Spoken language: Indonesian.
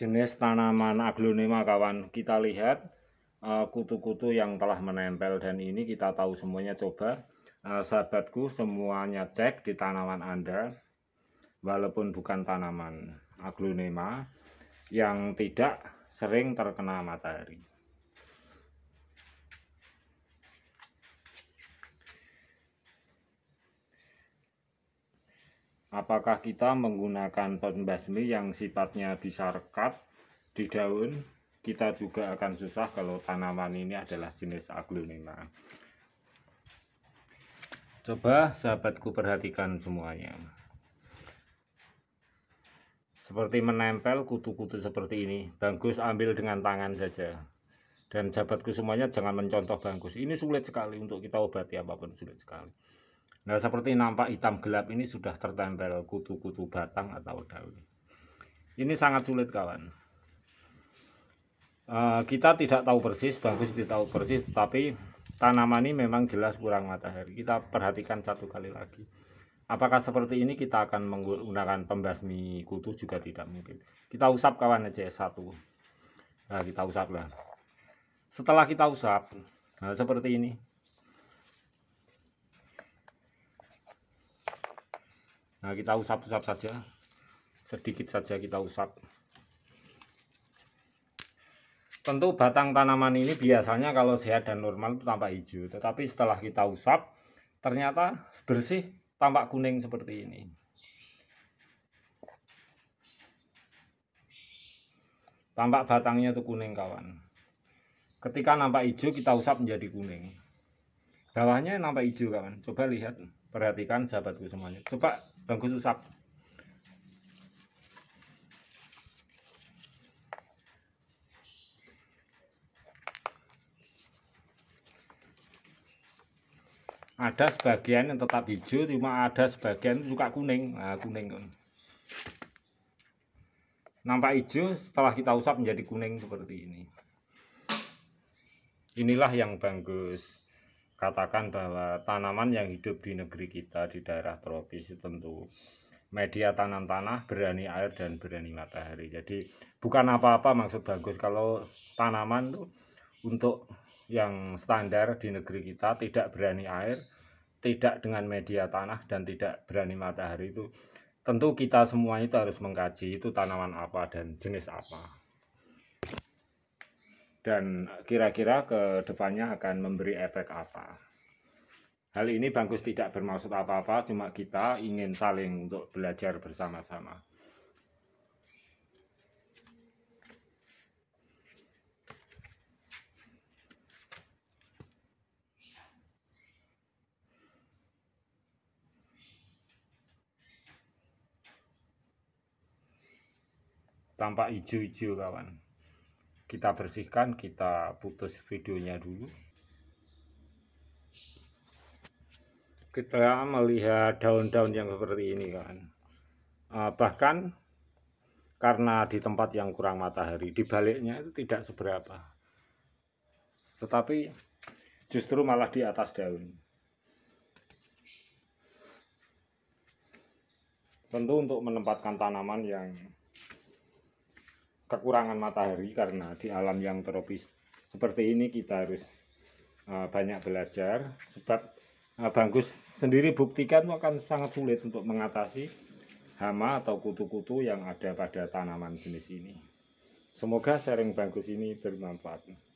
jenis tanaman aglonema kawan kita lihat eh, kutu-kutu uh, yang telah menempel dan ini kita tahu semuanya coba uh, sahabatku semuanya cek di tanaman anda walaupun bukan tanaman aglonema yang tidak sering terkena matahari Apakah kita menggunakan pembasmi yang sifatnya disarkat di daun? Kita juga akan susah kalau tanaman ini adalah jenis aglonema. Coba sahabatku perhatikan semuanya. Seperti menempel kutu-kutu seperti ini. Bagus ambil dengan tangan saja. Dan sahabatku semuanya jangan mencontoh bagus Ini sulit sekali untuk kita obati apapun sulit sekali. Nah, seperti nampak hitam gelap ini sudah tertempel kutu-kutu batang atau daun. Ini sangat sulit kawan. E, kita tidak tahu persis, bagus tidak tahu persis, tapi tanaman ini memang jelas kurang matahari. Kita perhatikan satu kali lagi. Apakah seperti ini kita akan menggunakan pembasmi kutu juga tidak mungkin. Kita usap kawan aja satu. Nah, kita usap lah. Setelah kita usap, nah seperti ini Nah, kita usap-usap saja. Sedikit saja kita usap. Tentu batang tanaman ini biasanya kalau sehat dan normal itu tampak hijau, tetapi setelah kita usap ternyata bersih tampak kuning seperti ini. Tampak batangnya itu kuning kawan. Ketika nampak hijau kita usap menjadi kuning. Bawahnya nampak hijau kawan. Coba lihat, perhatikan sahabatku semuanya. Coba Bangku usap ada sebagian yang tetap hijau cuma ada sebagian yang suka kuning nah, kuning nampak hijau setelah kita usap menjadi kuning seperti ini inilah yang bagus katakan bahwa tanaman yang hidup di negeri kita di daerah tropis tentu media tanam tanah, berani air dan berani matahari. Jadi bukan apa-apa maksud bagus kalau tanaman tuh untuk yang standar di negeri kita tidak berani air, tidak dengan media tanah dan tidak berani matahari itu tentu kita semua itu harus mengkaji itu tanaman apa dan jenis apa dan kira-kira ke depannya akan memberi efek apa. Hal ini bagus tidak bermaksud apa-apa, cuma kita ingin saling untuk belajar bersama-sama. Tampak hijau-hijau kawan kita bersihkan kita putus videonya dulu kita melihat daun-daun yang seperti ini kan ah, bahkan karena di tempat yang kurang matahari di baliknya itu tidak seberapa tetapi justru malah di atas daun tentu untuk menempatkan tanaman yang kekurangan matahari karena di alam yang tropis seperti ini kita harus eh, banyak belajar sebab uh, eh, Bangkus sendiri buktikan akan sangat sulit untuk mengatasi hama atau kutu-kutu yang ada pada tanaman jenis ini. Semoga sharing Bangkus ini bermanfaat.